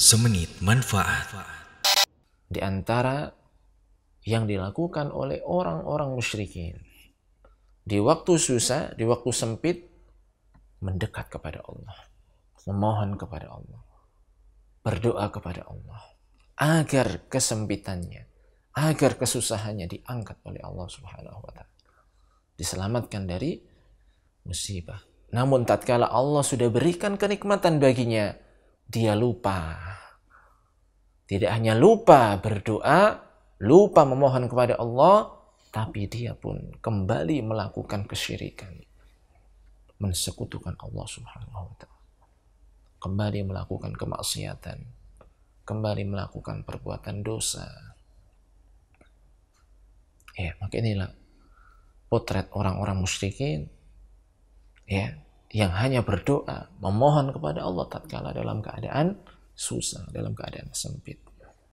Semenit manfaat. Di antara yang dilakukan oleh orang-orang musyrikin di waktu susah, di waktu sempit mendekat kepada Allah, memohon kepada Allah, berdoa kepada Allah agar kesempitannya, agar kesusahannya diangkat oleh Allah Subhanahu wa taala. Diselamatkan dari musibah. Namun tatkala Allah sudah berikan kenikmatan baginya, dia lupa tidak hanya lupa berdoa, lupa memohon kepada Allah, tapi dia pun kembali melakukan kesyirikan. Mensekutukan Allah subhanahu wa ta'ala. Kembali melakukan kemaksiatan. Kembali melakukan perbuatan dosa. Ya, maka inilah potret orang-orang musyrikin ya yang hanya berdoa memohon kepada Allah tatkala dalam keadaan susah dalam keadaan sempit.